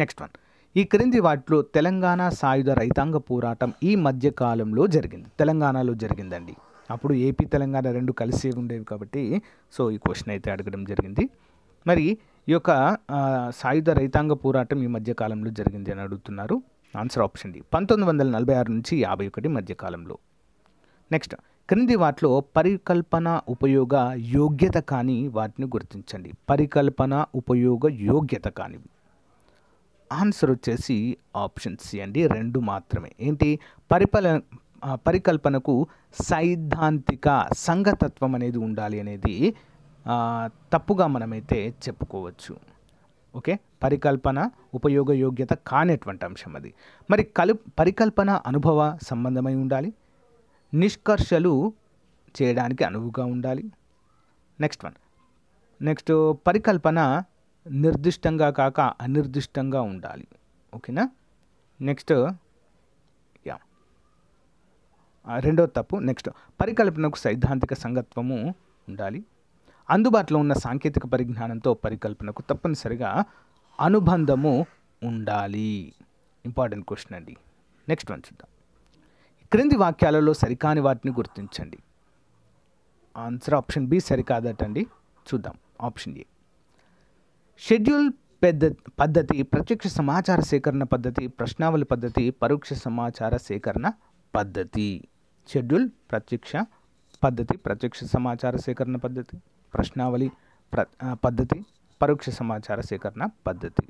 [SPEAKER 1] నెక్స్ట్ వన్ ఈ క్రింది వాటిలో తెలంగాణ సాయుధ రైతాంగ పోరాటం ఈ మధ్య కాలంలో జరిగింది తెలంగాణలో జరిగిందండి అప్పుడు ఏపీ తెలంగాణ రెండు కలిసి ఉండేవి కాబట్టి సో ఈ క్వశ్చన్ అయితే అడగడం జరిగింది మరి ఈ యొక్క సాయుధ రైతాంగ పోరాటం ఈ మధ్య కాలంలో జరిగింది అని అడుగుతున్నారు ఆన్సర్ ఆప్షన్ డి పంతొమ్మిది వందల నలభై ఆరు నుంచి యాభై ఒకటి మధ్యకాలంలో నెక్స్ట్ క్రింది వాటిలో పరికల్పన ఉపయోగ యోగ్యత కానీ వాటిని గుర్తించండి పరికల్పన ఉపయోగ యోగ్యత కానివి ఆన్సర్ వచ్చేసి ఆప్షన్ సి అండి రెండు మాత్రమే ఏంటి పరిపల పరికల్పనకు సైద్ధాంతిక సంగతత్వం అనేది ఉండాలి అనేది తప్పుగా మనమైతే చెప్పుకోవచ్చు ఓకే పరికల్పన ఉపయోగ యోగ్యత కానటువంటి అంశం అది మరి కలు పరికల్పన అనుభవ సంబంధమై ఉండాలి నిష్కర్షలు చేయడానికి అనువుగా ఉండాలి నెక్స్ట్ వన్ నెక్స్ట్ పరికల్పన నిర్దిష్టంగా కాక అనిర్దిష్టంగా ఉండాలి ఓకేనా నెక్స్ట్ యా రెండో తప్పు నెక్స్ట్ పరికల్పనకు సైద్ధాంతిక సంగత్వము ఉండాలి అందుబాటులో ఉన్న సాంకేతిక పరిజ్ఞానంతో పరికల్పనకు తప్పనిసరిగా అనుబంధము ఉండాలి ఇంపార్టెంట్ క్వశ్చన్ అండి నెక్స్ట్ వన్ చూద్దాం క్రింది వాక్యాలలో సరికాని వాటిని గుర్తించండి ఆన్సర్ ఆప్షన్ బి సరికాదటండి చూద్దాం ఆప్షన్ ఏ షెడ్యూల్ పెద్ద పద్ధతి ప్రత్యక్ష సమాచార సేకరణ పద్ధతి ప్రశ్నావళి పద్ధతి పరోక్ష సమాచార సేకరణ పద్ధతి షెడ్యూల్ ప్రత్యక్ష పద్ధతి ప్రత్యక్ష సమాచార సేకరణ పద్ధతి ప్రశ్నావళి ప్ర పద్ధతి పరోక్ష సమాచార సేకరణ పద్ధతి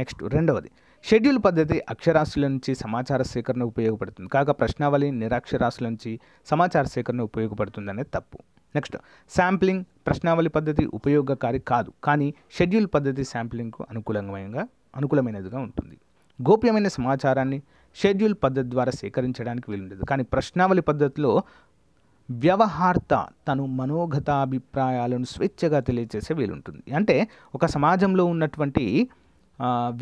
[SPEAKER 1] నెక్స్ట్ రెండవది షెడ్యూల్ పద్ధతి అక్షరాస్యుల నుంచి సమాచార సేకరణ ఉపయోగపడుతుంది కాక ప్రశ్నావళి నిరాక్షరాస్యుల నుంచి సమాచార సేకరణ ఉపయోగపడుతుంది తప్పు నెక్స్ట్ శాంప్లింగ్ ప్రశ్నావళి పద్ధతి ఉపయోగకారి కాదు కానీ షెడ్యూల్ పద్ధతి శాంప్లింగ్కు అనుకూలంగా అనుకూలమైనదిగా ఉంటుంది గోప్యమైన సమాచారాన్ని షెడ్యూల్ పద్ధతి ద్వారా సేకరించడానికి వీలుండదు కానీ ప్రశ్నావళి పద్ధతిలో వ్యవహార్త తను మనోగతాభిప్రాయాలను స్వేచ్ఛగా తెలియజేసే వీలుంటుంది అంటే ఒక సమాజంలో ఉన్నటువంటి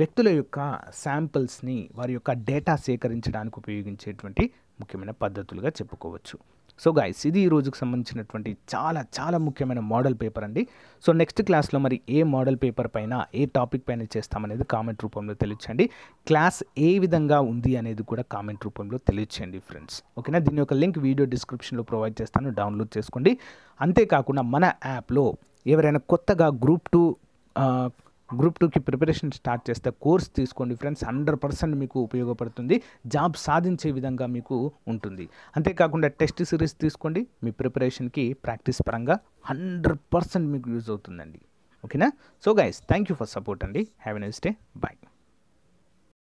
[SPEAKER 1] వ్యక్తుల యొక్క శాంపిల్స్ని వారి యొక్క డేటా సేకరించడానికి ఉపయోగించేటువంటి ముఖ్యమైన పద్ధతులుగా చెప్పుకోవచ్చు సో గాయస్ ఇది ఈ రోజుకు సంబంధించినటువంటి చాలా చాలా ముఖ్యమైన మోడల్ పేపర్ అండి సో నెక్స్ట్ క్లాస్లో మరి ఏ మోడల్ పేపర్ పైన ఏ టాపిక్ పైన చేస్తామనేది కామెంట్ రూపంలో తెలియచండి క్లాస్ ఏ విధంగా ఉంది అనేది కూడా కామెంట్ రూపంలో తెలియచేయండి ఫ్రెండ్స్ ఓకేనా దీని యొక్క లింక్ వీడియో డిస్క్రిప్షన్లో ప్రొవైడ్ చేస్తాను డౌన్లోడ్ చేసుకోండి అంతేకాకుండా మన యాప్లో ఎవరైనా కొత్తగా గ్రూప్ టూ గ్రూప్ టూకి ప్రిపరేషన్ స్టార్ట్ చేస్తే కోర్స్ తీసుకోండి ఫ్రెండ్స్ హండ్రెడ్ పర్సెంట్ మీకు ఉపయోగపడుతుంది జాబ్ సాధించే విధంగా మీకు ఉంటుంది అంతేకాకుండా టెస్ట్ సిరీస్ తీసుకోండి మీ ప్రిపరేషన్కి ప్రాక్టీస్ పరంగా హండ్రెడ్ పర్సెంట్ మీకు యూజ్ అవుతుందండి ఓకేనా so guys thank you for support అండి have a nice day bye